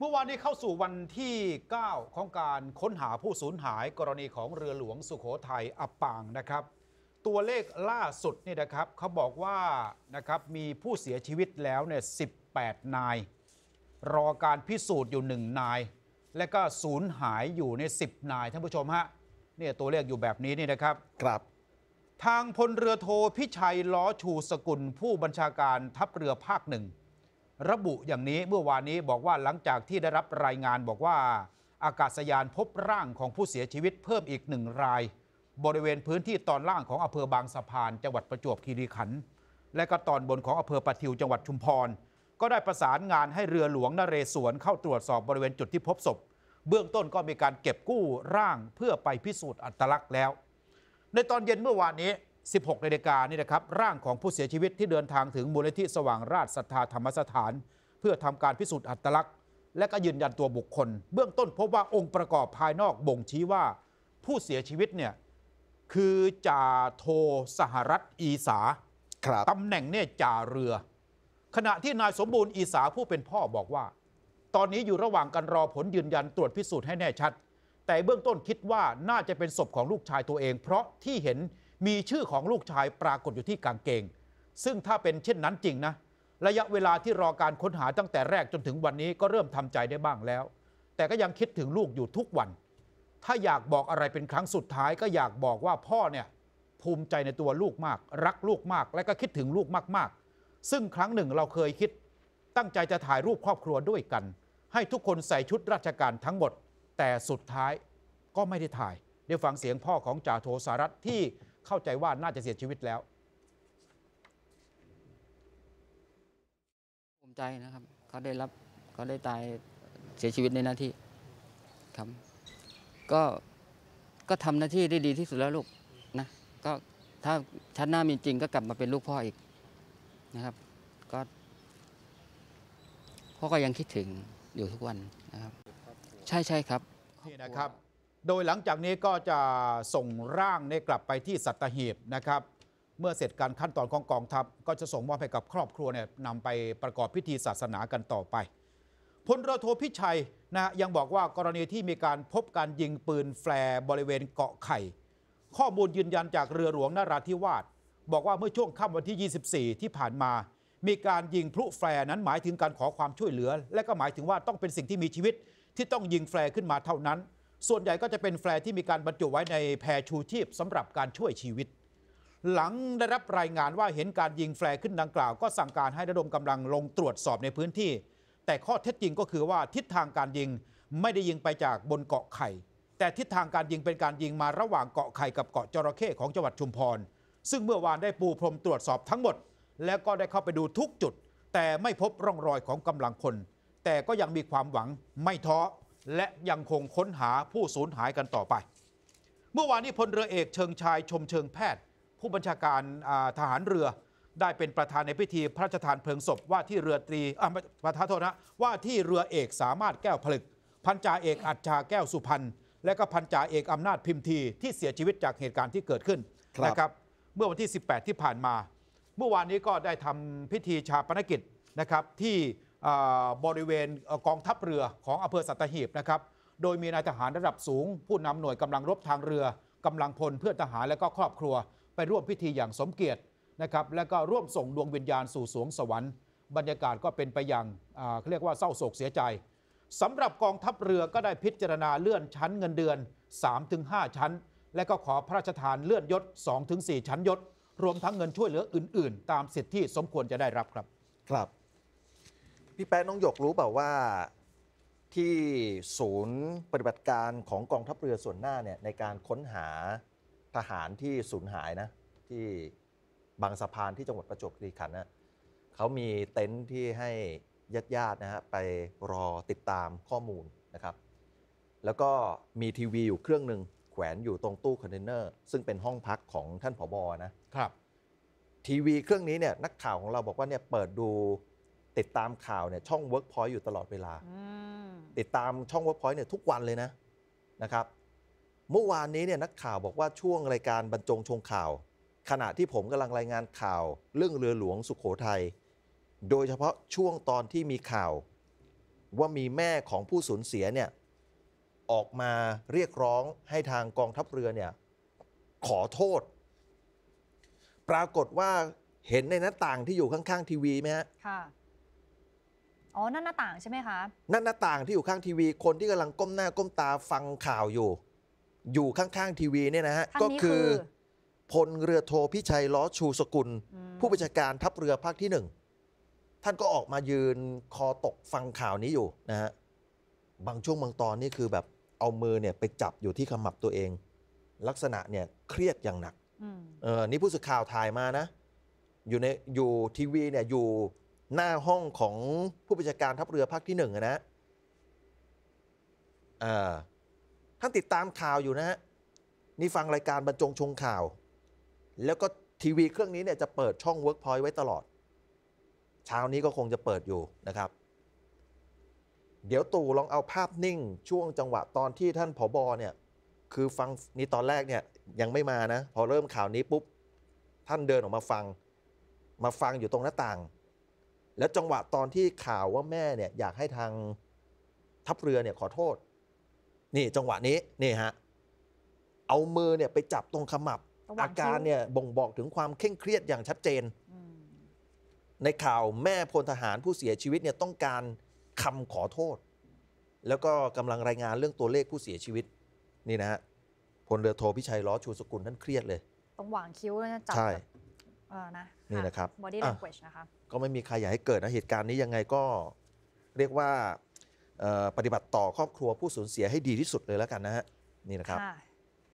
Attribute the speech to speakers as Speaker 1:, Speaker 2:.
Speaker 1: เมื่อวานนี้เข้าสู่วันที่ 9 ของการค้นหาผู้สูญหายกรณีของเรือหลวงสุโขทัยอับปางนะครับ ตัวเลขล่าสุดนี่นะครับเขาบอกว่านะครับมีผู้เสียชีวิตแล้วเนี่ย 18 นาย รอการพิสูจน์อยู่ 1 นาย และก็สูญหายอยู่ใน 10 นายท่านผู้ชมฮะเนี่ยตัวเลขอยู่แบบนี้นี่นะครับครับ ทางพลเรือโทพิชัย ล้อชูสกุลผู้บัญชาการทัพเรือภาคหนึ่งระบุอย่างนี้เมื่อวานนี้บอกว่าหลังจากที่ได้รับรายงานบอกว่า อากาศยานพบร่างของผู้เสียชีวิตเพิ่มอีกหนึ่งราย บริเวณพื้นที่ตอนล่างของอำเภอบางสะพานจังหวัดประจวบคีรีขันธ์และก็ตอนบนของอำเภอปะทิวจังหวัดชุมพรก็ได้ประสานงานให้เรือหลวงนเรศวรเข้าตรวจสอบบริเวณจุดที่พบศพเบื้องต้นก็มีการเก็บกู้ร่างเพื่อไปพิสูจน์อัตลักษณ์แล้ว ในตอนเย็นเมื่อวานนี้16นาฬิกานี่นะครับ ร่างของผู้เสียชีวิตที่เดินทางถึงมูลนิธิสว่างราชศรัทธาธรรมสถาน เพื่อทำการพิสูจน์อัตลักษณ์และก็ยืนยันตัวบุคคล เบื้องต้นพบว่าองค์ประกอบภายนอกบ่งชี้ว่าผู้เสียชีวิตเนี่ย คือจ่าโทสหรัฐอีสาครับตำแหน่งเนี่ยจ่าเรือ ขณะที่นายสมบูรณ์อีสาผู้เป็นพ่อบอกว่า ตอนนี้อยู่ระหว่างการรอผลยืนยันตรวจพิสูจน์ให้แน่ชัด แต่เบื้องต้นคิดว่าน่าจะเป็นศพของลูกชายตัวเองเพราะที่เห็นมีชื่อของลูกชายปรากฏอยู่ที่กางเกง ซึ่งถ้าเป็นเช่นนั้นจริงนะ ระยะเวลาที่รอการค้นหาตั้งแต่แรกจนถึงวันนี้ก็เริ่มทำใจได้บ้างแล้ว แต่ก็ยังคิดถึงลูกอยู่ทุกวัน ถ้าอยากบอกอะไรเป็นครั้งสุดท้าย ก็อยากบอกว่าพ่อเนี่ย ภูมิใจในตัวลูกมาก รักลูกมาก และก็คิดถึงลูกมากๆ ซึ่งครั้งหนึ่งเราเคยคิด ตั้งใจจะถ่ายรูปครอบครัวด้วยกัน ให้ทุกคนใส่ชุดราชการทั้งหมด แต่สุดท้ายก็ไม่ได้ถ่าย เดี๋ยวฟังเสียงพ่อของจ่าโทสารัตที่เข้าใจว่าน่าจะเสียชีวิตแล้ว ภูมิใจนะครับ เขาได้รับเขาได้ตายเสียชีวิตในหน้าที่ ครับ ก็ก็ทำหน้าที่ได้ดีที่สุดแล้วลูกนะก็ถ้าชั้นหน้ามีจริงก็กลับมาเป็นลูกพ่ออีกนะครับ ก็พ่อก็ยังคิดถึงอยู่ทุกวันนะครับ ใช่ใช่ครับนี่นะครับโดยหลังจากนี้ก็จะส่งร่างในกลับไปที่สัตหีบนะครับ เมื่อเสร็จการขั้นตอนของกองทัพก็จะส่งมอบให้กับครอบครัวเนี่ยนำไปประกอบพิธีศาสนากันต่อไป พลเรือโทพิชัยนะยังบอกว่ากรณีที่มีการพบการยิงปืนแฟร์บริเวณเกาะไข่ ข้อมูลยืนยันจากเรือหลวงนราธิวาสบอกว่าเมื่อช่วงค่ำวันที่ 24 ที่ผ่านมา มีการยิงพลุแฟร์นั้นหมายถึงการขอความช่วยเหลือ และก็หมายถึงว่าต้องเป็นสิ่งที่มีชีวิต ที่ต้องยิงแฟร์ขึ้นมาเท่านั้นส่วนใหญ่ก็จะเป็นแฟร์ที่มีการบรรจุไว้ในแพรชูชีพสำหรับการช่วยชีวิต หลังได้รับรายงานว่าเห็นการยิงแฟร์ขึ้นดังกล่าวก็สั่งการให้ระดมกำลังลงตรวจสอบในพื้นที่ แต่ข้อเท็จจริงก็คือว่าทิศทางการยิงไม่ได้ยิงไปจากบนเกาะไข่แต่ทิศทางการยิงเป็นการยิงมาระหว่างเกาะไข่กับเกาะจระเข้ของจังหวัดชุมพร ซึ่งเมื่อวานได้ปูพรมตรวจสอบทั้งหมด แล้วก็ได้เข้าไปดูทุกจุด แต่ไม่พบร่องรอยของกำลังคน แต่ก็ยังมีความหวังไม่ท้อและยังคงค้นหาผู้สูญหายกันต่อไป เมื่อวานนี้พลเรือเอกเชิงชายชมเชิงแพทย์ ผู้บัญชาการทหารเรือได้เป็นประธานในพิธีพระราชทานเพลิงศพ ว่าที่เรือตรีประธานโทษนะ ว่าที่เรือเอกสามารถแก้วผลึกพันจ่าเอกอัจฉาแก้วสุพรรณและก็พันจ่าเอกอำนาจพิมพ์ที ที่เสียชีวิตจากเหตุการณ์ที่เกิดขึ้นนะครับเมื่อวันที่ 18 ที่ผ่านมา เมื่อวานนี้ก็ได้ทำพิธีชาปนกิจนะครับที่บริเวณกองทัพเรือของอำเภอสัตหีบนะครับ โดยมีนายทหารระดับสูงผู้นำหน่วยกำลังรบทางเรือกำลังพลเพื่อนทหารและก็ครอบครัวไปร่วมพิธีอย่างสมเกียรตินะครับ และก็ร่วมส่งดวงวิญญาณสู่สวงสวรรค์ บรรยากาศก็เป็นไปอย่างเขาเรียกว่าเศร้าโศกเสียใจสำหรับกองทัพเรือก็ได้พิจารณาเลื่อนชั้นเงินเดือน 3-5ชั้น และก็ขอพระราชทานเลื่อนยศ2-4ชั้นยศรวมทั้งเงินช่วยเหลืออื่นๆ ตามสิทธิที่สมควรจะได้รับครับ ครับ
Speaker 2: พี่แป๊ะน้องหยกรู้เปล่าว่าที่ศูนย์ปฏิบัติการของกองทัพเรือส่วนหน้าเนี่ยในการค้นหาทหารที่สูญหายนะที่บางสะพานที่จังหวัดประจวบคีรีขันธ์นะเขามีเต็นท์ที่ให้ญาติญาตินะฮะไปรอติดตามข้อมูลนะครับแล้วก็มีทีวีอยู่เครื่องหนึ่งแขวนอยู่ตรงตู้คอนเทนเนอร์ซึ่งเป็นห้องพักของท่านผบอนะครับ ทีวีเครื่องนี้เนี่ยนักข่าวของเราบอกว่าเนี่ยเปิดดูติดตามข่าวเนี่ยช่อง Workpoint อยู่ตลอดเวลาติดตามช่อง Workpoint เนี่ยทุกวันเลยนะนะครับ เมื่อวานนี้เนี่ยนักข่าวบอกว่าช่วงรายการบรรจงชงข่าว ขณะที่ผมกำลังรายงานข่าว เรื่องเรือหลวงสุขโขทยัยโดยเฉพาะช่วงตอนที่มีข่าว ว่ามีแม่ของผู้สูญเสียเนี่ย ออกมาเรียกร้องให้ทางกองทัพเรือเนี่ย ขอโทษ ปรากฏว่าเห็นในหน้าต่างที่อยู่ข้างๆทีวีไหมฮะอ๋อ นั่นหน้าต่างใช่ไหมคะ นั่นหน้าต่างที่อยู่ข้างทีวี คนที่กำลังก้มหน้าก้มตาฟังข่าวอยู่ อยู่ข้างๆทีวีเนี่ยนะฮะ ก็คือ พลเรือโทพิชัยล้อชูสกุล ผู้บัญชาการทัพเรือภาคที่หนึ่งท่านก็ออกมายืนคอตกฟังข่าวนี้อยู่นะฮะบางช่วงบางตอนนี่คือแบบเอามือเนี่ยไปจับอยู่ที่ขมับตัวเอง ลักษณะเนี่ยเครียดอย่างหนักเออนี่ผู้สื่อข่าวถ่ายมานะ อยู่ในอยู่ทีวีเนี่ยอยู่หน้าห้องของผู้บัญชาการทัพเรือภาคที่หนึ่งนะท่านติดตามข่าวอยู่นะฮะ นี่ฟังรายการบรรจงชงข่าว แล้วก็ทีวีเครื่องนี้เนี่ยจะเปิดช่อง Workpoint ไว้ตลอด เช้านี้ก็คงจะเปิดอยู่นะครับ เดี๋ยวตู่ลองเอาภาพนิ่งช่วงจังหวะตอนที่ท่านผอบอเนี่ย คือฟังนี่ตอนแรกเนี่ยยังไม่มานะ พอเริ่มข่าวนี้ปุ๊บ ท่านเดินออกมาฟัง มาฟังอยู่ตรงหน้าต่างแล้วจังหวะตอนที่ข่าวว่าแม่เนี่ยอยากให้ทางทัพเรือเนี่ย ขอโทษ นี่จังหวะนี้นี่ฮะ เอามือเนี่ยไปจับตรงขมับอาการเนี่ย บ่งบอกถึงความเคร่งเครียดอย่างชัดเจนในข่าวแม่พลทหารผู้เสียชีวิตเนี่ยต้องการคำขอโทษ แล้วก็กำลังรายงานเรื่องตัวเลขผู้เสียชีวิต นี่นะฮะพลเรือโทพิชัยล้อชูสกุลท่านเครียดเลย ต้องหวางคิ้วแล้วนะจับนี่นะครับ body language นะคะก็ไม่มีใครอยากให้เกิดนะเหตุการณ์นี้ยังไงก็เรียกว่าปฏิบัติต่อครอบครัวผู้สูญเสียให้ดีที่สุดเลยแล้วกันนะฮะนี่นะครับ